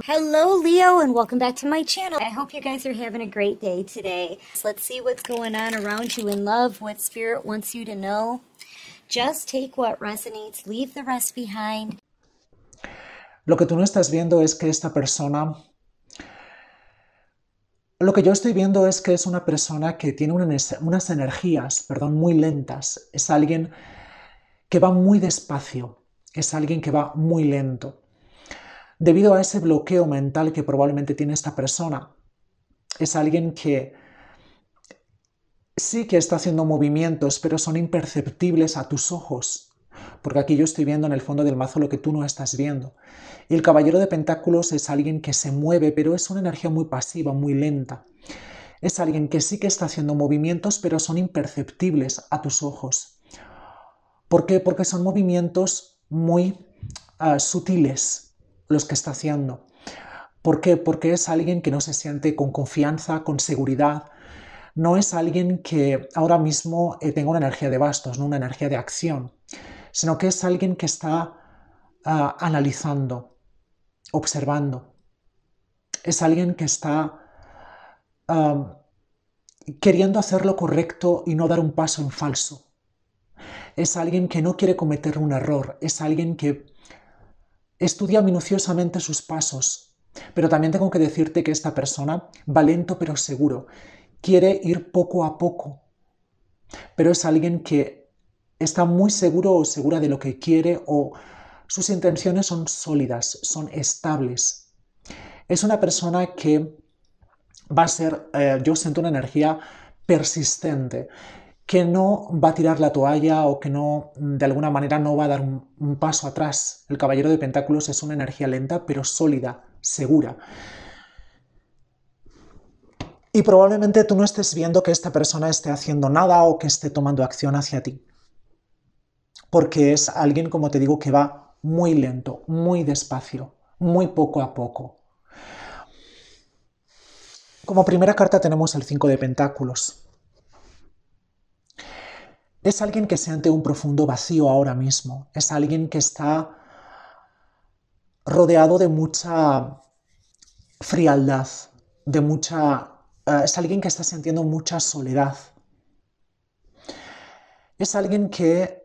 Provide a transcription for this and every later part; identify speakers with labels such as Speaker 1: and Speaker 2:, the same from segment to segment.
Speaker 1: Hello, Leo, and welcome back to my channel. I hope you guys are having a great day today. So let's see what's going on around you in love, what Spirit wants you to know. Just take what resonates, leave the rest behind. Lo que tú no estás viendo es que esta persona... Lo que yo estoy viendo es que es una persona que tiene unas energías, perdón, muy lentas. Es alguien que va muy despacio, es alguien que va muy lento debido a ese bloqueo mental que probablemente tiene esta persona. Es alguien que sí que está haciendo movimientos, pero son imperceptibles a tus ojos, porque aquí yo estoy viendo en el fondo del mazo lo que tú no estás viendo. Y el caballero de pentáculos es alguien que se mueve, pero es una energía muy pasiva, muy lenta. Es alguien que sí que está haciendo movimientos, pero son imperceptibles a tus ojos. ¿Por qué? Porque son movimientos muy ah, sutiles, los que está haciendo. ¿Por qué? Porque es alguien que no se siente con confianza, con seguridad. No es alguien que ahora mismo eh, tenga una energía de bastos, ¿no? una energía de acción, sino que es alguien que está ah, analizando, observando. Es alguien que está queriendo hacer lo correcto y no dar un paso en falso. Es alguien que no quiere cometer un error. Es alguien que Estudia minuciosamente sus pasos, pero también tengo que decirte que esta persona va lento pero seguro. Quiere ir poco a poco, pero es alguien que está muy seguro o segura de lo que quiere o sus intenciones son sólidas, son estables. Es una persona que va a ser, eh, yo siento una energía persistente, que no va a tirar la toalla o que no, de alguna manera, no va a dar un, paso atrás. El Caballero de Pentáculos es una energía lenta, pero sólida, segura. Y probablemente tú no estés viendo que esta persona esté haciendo nada o que esté tomando acción hacia ti. Porque es alguien, como te digo, que va muy lento, muy despacio, muy poco a poco. Como primera carta tenemos el Cinco de Pentáculos. Es alguien que siente un profundo vacío ahora mismo. Es alguien que está rodeado de mucha frialdad, de mucha... Eh, es alguien que está sintiendo mucha soledad. Es alguien que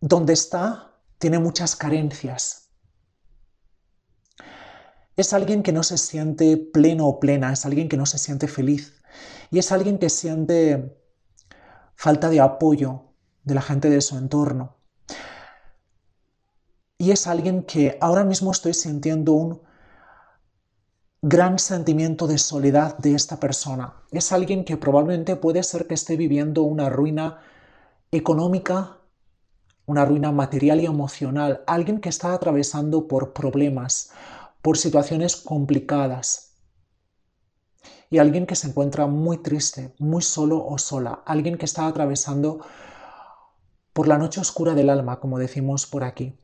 Speaker 1: donde está tiene muchas carencias. Es alguien que no se siente pleno o plena, es alguien que no se siente feliz. Y es alguien que siente falta de apoyo de la gente de su entorno. Y es alguien que ahora mismo estoy sintiendo un gran sentimiento de soledad de esta persona. Es alguien que probablemente puede ser que esté viviendo una ruina económica, una ruina material y emocional. Alguien que está atravesando por problemas, por situaciones complicadas y alguien que se encuentra muy triste, muy solo o sola, alguien que está atravesando por la noche oscura del alma, como decimos por aquí.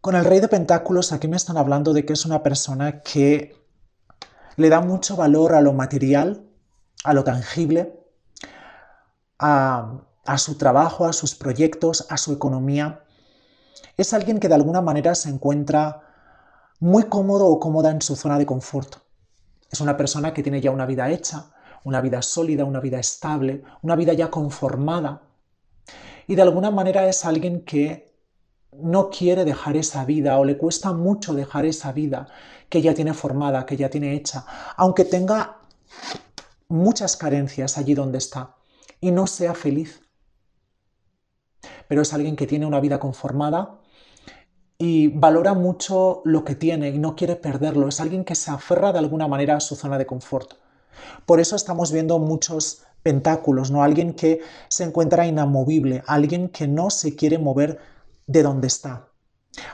Speaker 1: Con el rey de pentáculos aquí me están hablando de que es una persona que le da mucho valor a lo material, a lo tangible, a, su trabajo, a sus proyectos, a su economía. Es alguien que de alguna manera se encuentra muy cómodo o cómoda en su zona de confort. Es una persona que tiene ya una vida hecha, una vida sólida, una vida estable, una vida ya conformada. Y de alguna manera es alguien que no quiere dejar esa vida o le cuesta mucho dejar esa vida que ya tiene formada, que ya tiene hecha, aunque tenga muchas carencias allí donde está y no sea feliz. Pero es alguien que tiene una vida conformada, y valora mucho lo que tiene y no quiere perderlo. Es alguien que se aferra de alguna manera a su zona de confort. Por eso estamos viendo muchos pentáculos, ¿no? Alguien que se encuentra inamovible, alguien que no se quiere mover de donde está.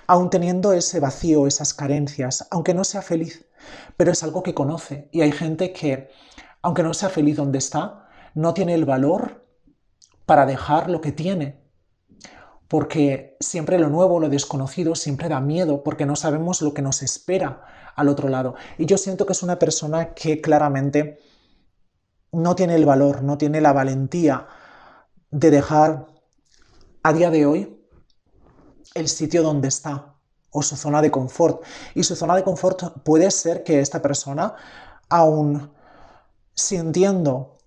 Speaker 1: aún teniendo ese vacío, esas carencias, aunque no sea feliz, pero es algo que conoce. Y hay gente que, aunque no sea feliz donde está, no tiene el valor para dejar lo que tiene porque siempre lo nuevo, lo desconocido, siempre da miedo, porque no sabemos lo que nos espera al otro lado. Y yo siento que es una persona que claramente no tiene el valor, no tiene la valentía de dejar a día de hoy el sitio donde está o su zona de confort. Y su zona de confort puede ser que esta persona, aún sintiendo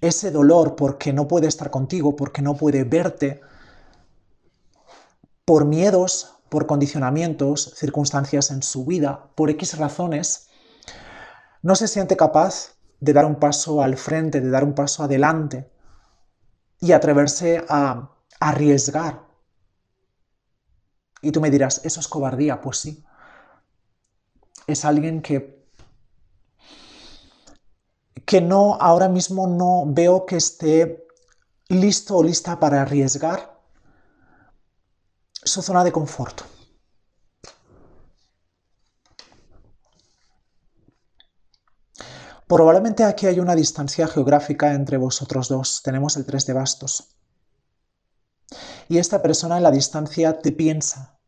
Speaker 1: ese dolor porque no puede estar contigo, porque no puede verte, por miedos, por condicionamientos, circunstancias en su vida, por X razones, no se siente capaz de dar un paso al frente, de dar un paso adelante y atreverse a arriesgar. Y tú me dirás, eso es cobardía, pues sí. Es alguien que que no ahora mismo no veo que esté listo o lista para arriesgar su zona de confort. Probablemente aquí hay una distancia geográfica entre vosotros dos. Tenemos el 3 de bastos. Y esta persona en la distancia te piensa.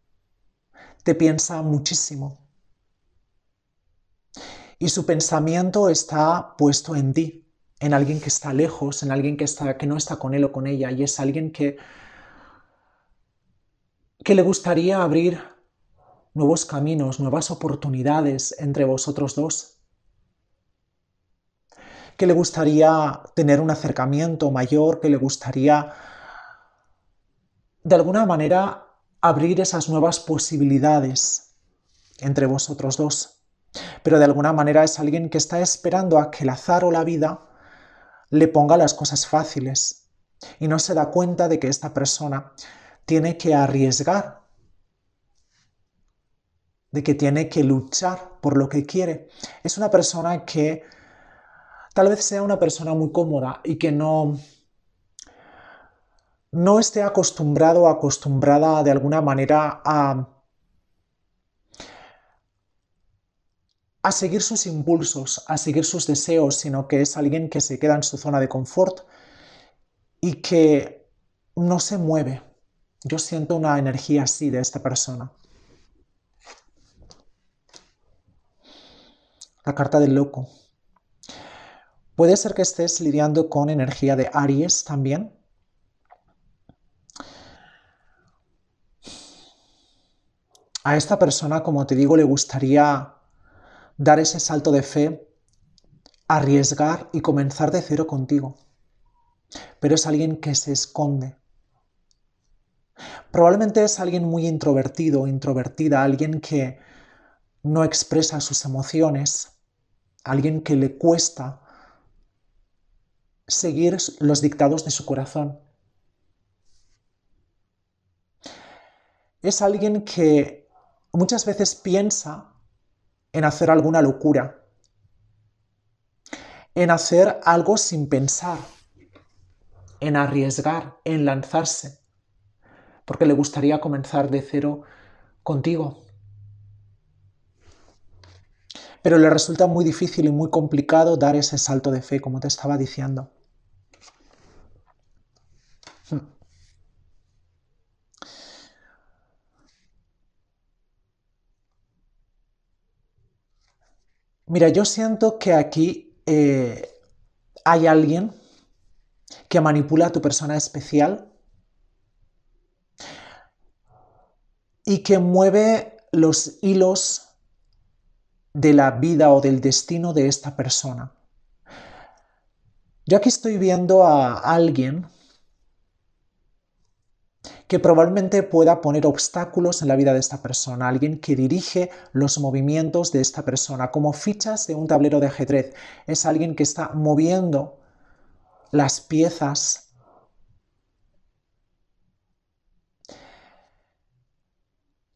Speaker 1: Te piensa muchísimo. Y su pensamiento está puesto en ti, en alguien que está lejos, en alguien que, está, que no está con él o con ella. Y es alguien que que le gustaría abrir nuevos caminos, nuevas oportunidades entre vosotros dos, que le gustaría tener un acercamiento mayor, que le gustaría de alguna manera abrir esas nuevas posibilidades entre vosotros dos. Pero de alguna manera es alguien que está esperando a que el azar o la vida le ponga las cosas fáciles y no se da cuenta de que esta persona tiene que arriesgar, de que tiene que luchar por lo que quiere. Es una persona que tal vez sea una persona muy cómoda y que no no esté acostumbrado o acostumbrada de alguna manera a a seguir sus impulsos, a seguir sus deseos, sino que es alguien que se queda en su zona de confort y que no se mueve, yo siento una energía así de esta persona. La carta del loco. Puede ser que estés lidiando con energía de Aries también. A esta persona, como te digo, le gustaría dar ese salto de fe, arriesgar y comenzar de cero contigo. Pero es alguien que se esconde, Probablemente es alguien muy introvertido o introvertida, alguien que no expresa sus emociones, alguien que le cuesta seguir los dictados de su corazón. Es alguien que muchas veces piensa en hacer alguna locura, en hacer algo sin pensar, en arriesgar, en lanzarse porque le gustaría comenzar de cero contigo. Pero le resulta muy difícil y muy complicado dar ese salto de fe, como te estaba diciendo. Hmm. Mira, yo siento que aquí eh, hay alguien que manipula a tu persona especial y que mueve los hilos de la vida o del destino de esta persona. Yo aquí estoy viendo a alguien que probablemente pueda poner obstáculos en la vida de esta persona, alguien que dirige los movimientos de esta persona, como fichas de un tablero de ajedrez. Es alguien que está moviendo las piezas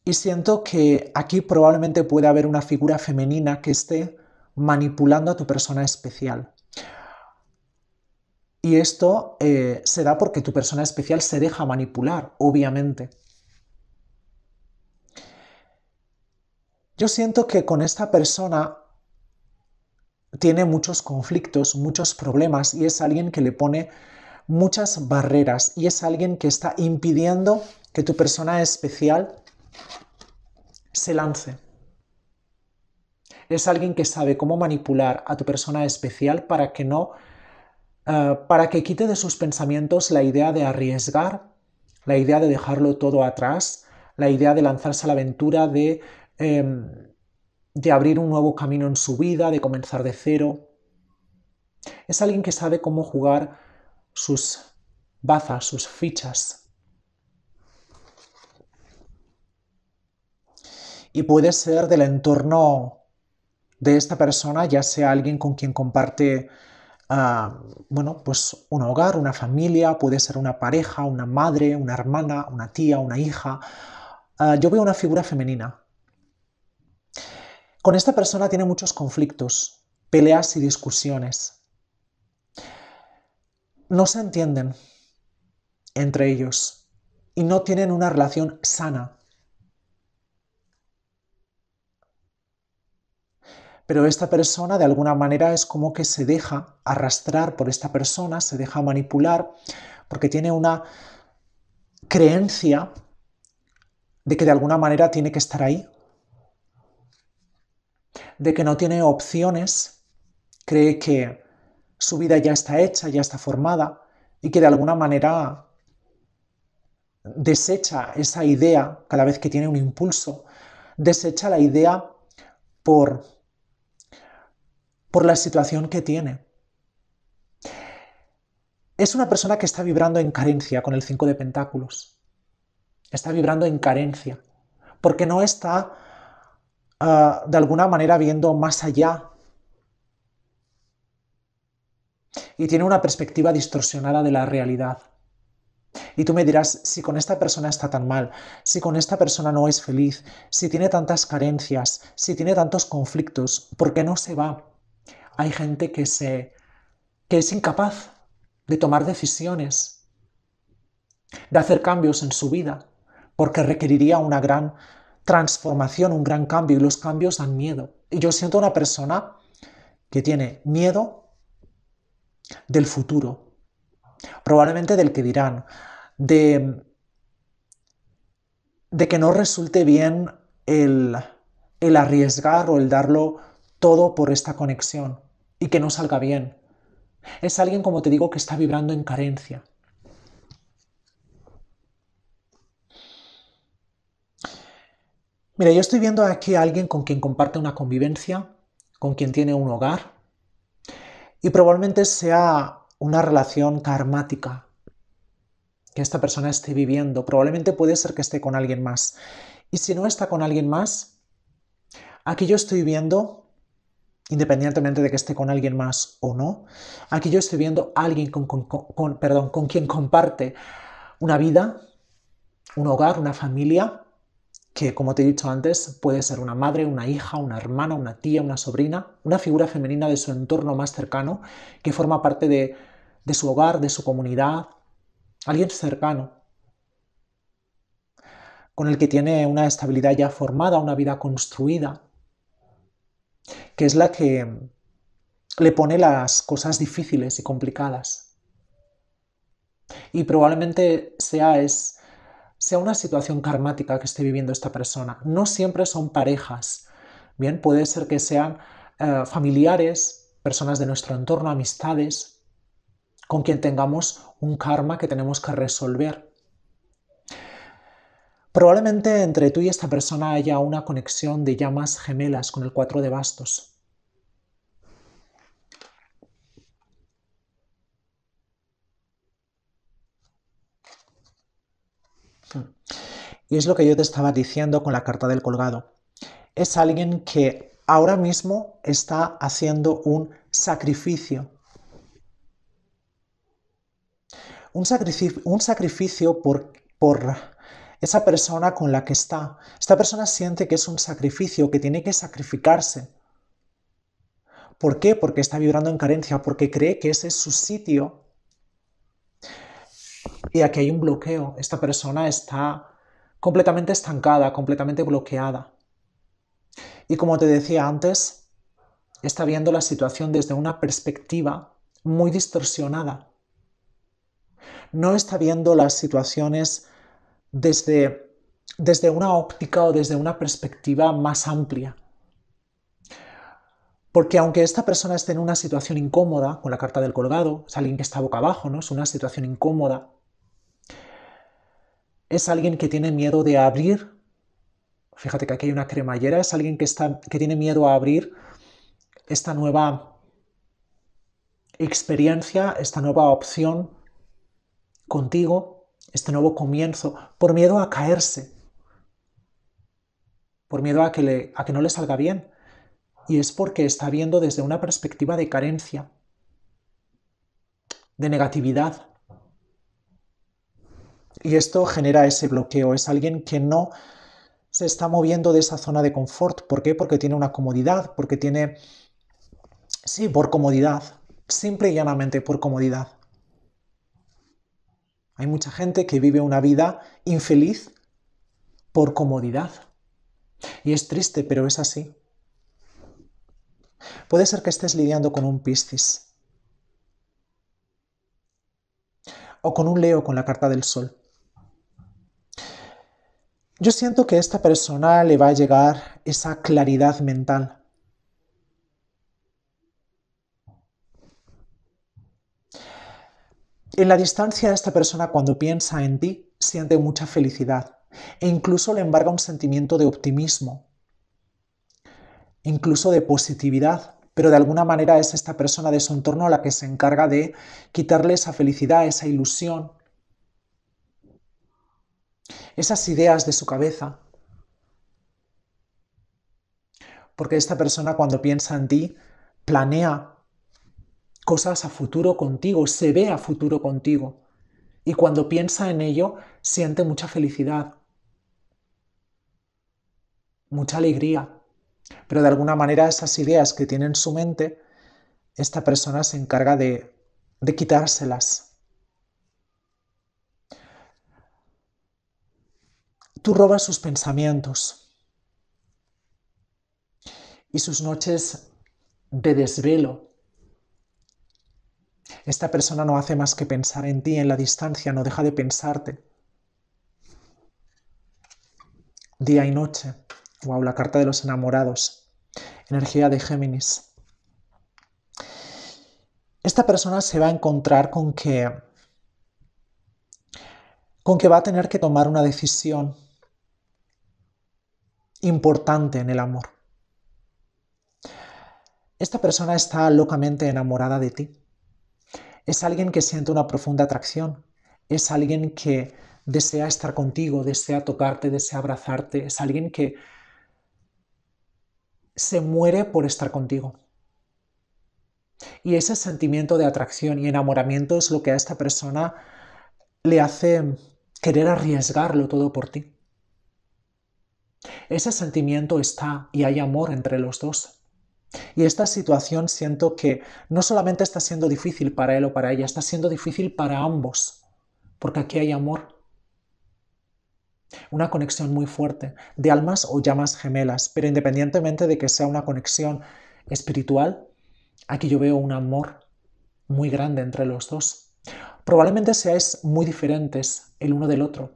Speaker 1: Y siento que aquí probablemente puede haber una figura femenina que esté manipulando a tu persona especial. Y esto eh, se da porque tu persona especial se deja manipular, obviamente. Yo siento que con esta persona tiene muchos conflictos, muchos problemas y es alguien que le pone muchas barreras y es alguien que está impidiendo que tu persona especial se lance. Es alguien que sabe cómo manipular a tu persona especial para que no, eh, para que quite de sus pensamientos la idea de arriesgar, la idea de dejarlo todo atrás, la idea de lanzarse a la aventura, de, em, de abrir un nuevo camino en su vida, de comenzar de cero. Es alguien que sabe cómo jugar sus bazas, sus fichas, y puede ser del entorno de esta persona, ya sea alguien con quien comparte, ah, bueno, pues un hogar, una familia, puede ser una pareja, una madre, una hermana, una tía, una hija. Ah, yo veo una figura femenina. Con esta persona tiene muchos conflictos, peleas y discusiones. No se entienden entre ellos y no tienen una relación sana pero esta persona de alguna manera es como que se deja arrastrar por esta persona, se deja manipular, porque tiene una creencia de que de alguna manera tiene que estar ahí, de que no tiene opciones, cree que su vida ya está hecha, ya está formada y que de alguna manera desecha esa idea cada vez que tiene un impulso, desecha la idea por por la situación que tiene. Es una persona que está vibrando en carencia con el 5 de Pentáculos. Está vibrando en carencia, porque no está ah, de alguna manera viendo más allá. Y tiene una perspectiva distorsionada de la realidad. Y tú me dirás, si con esta persona está tan mal, si con esta persona no es feliz, si tiene tantas carencias, si tiene tantos conflictos, ¿por qué no se va? Hay gente que, que es incapaz de tomar decisiones, de hacer cambios en su vida, porque requeriría una gran transformación, un gran cambio, y los cambios dan miedo. Y yo siento una persona que tiene miedo del futuro, probablemente del que dirán, de, de que no resulte bien el, el arriesgar o el darlo todo por esta conexión y que no salga bien. Es alguien, como te digo, que está vibrando en carencia. Mira, yo estoy viendo aquí a alguien con quien comparte una convivencia, con quien tiene un hogar, y probablemente sea una relación karmática que esta persona esté viviendo. Probablemente puede ser que esté con alguien más. Y si no está con alguien más, aquí yo estoy viendo independientemente de que esté con alguien más o no, aquí yo estoy viendo a alguien con, perdón, con quien comparte una vida, un hogar, una familia, que como te he dicho antes puede ser una madre, una hija, una hermana, una tía, una sobrina, una figura femenina de su entorno más cercano, que forma parte de, de su hogar, de su comunidad, alguien cercano, con el que tiene una estabilidad ya formada, una vida construida, que es la que le pone las cosas difíciles y complicadas. Y probablemente sea, es, una situación karmática que esté viviendo esta persona. No siempre son parejas. Bien, puede ser que sean eh, familiares, personas de nuestro entorno, amistades, con quien tengamos un karma que tenemos que resolver. Probablemente entre tú y esta persona haya una conexión de llamas gemelas con el cuatro de bastos. Y es lo que yo te estaba diciendo con la carta del colgado. Es alguien que ahora mismo está haciendo un sacrificio. Un, sacrificio, por, por esa persona con la que está. Esta persona siente que es un sacrificio, que tiene que sacrificarse. ¿Por qué? Porque está vibrando en carencia, porque cree que ese es su sitio. Y aquí hay un bloqueo. Esta persona está completamente estancada, completamente bloqueada. Y como te decía antes, está viendo la situación desde una perspectiva muy distorsionada. No está viendo las situaciones desde, una óptica o desde una perspectiva más amplia. Porque aunque esta persona esté en una situación incómoda, con la carta del colgado, es alguien que está boca abajo, ¿no? Es una situación incómoda. Es alguien que tiene miedo de abrir. Fíjate que aquí hay una cremallera. Es alguien que, que tiene miedo a abrir esta nueva experiencia, esta nueva opción contigo este nuevo comienzo, por miedo a caerse, por miedo a que, le, a que no le salga bien. Y es porque está viendo desde una perspectiva de carencia, de negatividad. Y esto genera ese bloqueo. Es alguien que no se está moviendo de esa zona de confort. ¿Por qué? Porque tiene una comodidad, porque tiene... Sí, por comodidad. Simple y llanamente por comodidad. Hay mucha gente que vive una vida infeliz por comodidad. Y es triste, pero es así. Puede ser que estés lidiando con un Piscis. O con un Leo con la carta del Sol. Yo siento que a esta persona le va a llegar esa claridad mental En la distancia, esta persona cuando piensa en ti siente mucha felicidad e incluso le embarga un sentimiento de optimismo, incluso de positividad, pero de alguna manera es esta persona de su entorno la que se encarga de quitarle esa felicidad, esa ilusión, esas ideas de su cabeza. Porque esta persona cuando piensa en ti planea cosas a futuro contigo, se ve a futuro contigo. Y cuando piensa en ello, siente mucha felicidad, mucha alegría. Pero de alguna manera esas ideas que tiene en su mente, esta persona se encarga de, de quitárselas. Tú robas sus pensamientos y sus noches de desvelo esta persona no hace más que pensar en ti en la distancia, no deja de pensarte. Día y noche. Wow, la carta de los enamorados. Energía de Géminis. Esta persona se va a encontrar con que con que va a tener que tomar una decisión importante en el amor. Esta persona está locamente enamorada de ti. Es alguien que siente una profunda atracción. Es alguien que desea estar contigo, desea tocarte, desea abrazarte. Es alguien que se muere por estar contigo. Y ese sentimiento de atracción y enamoramiento es lo que a esta persona le hace querer arriesgarlo todo por ti. Ese sentimiento está y hay amor entre los dos. Y esta situación siento que no solamente está siendo difícil para él o para ella, está siendo difícil para ambos, porque aquí hay amor. Una conexión muy fuerte de almas o llamas gemelas, pero independientemente de que sea una conexión espiritual, aquí yo veo un amor muy grande entre los dos. Probablemente seáis muy diferentes el uno del otro,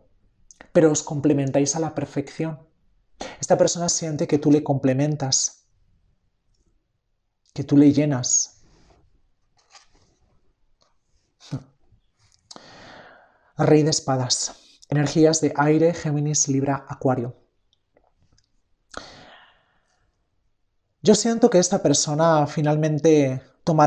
Speaker 1: pero os complementáis a la perfección. Esta persona siente que tú le complementas que tú le llenas. Rey de espadas. Energías de aire, Géminis, Libra, Acuario. Yo siento que esta persona finalmente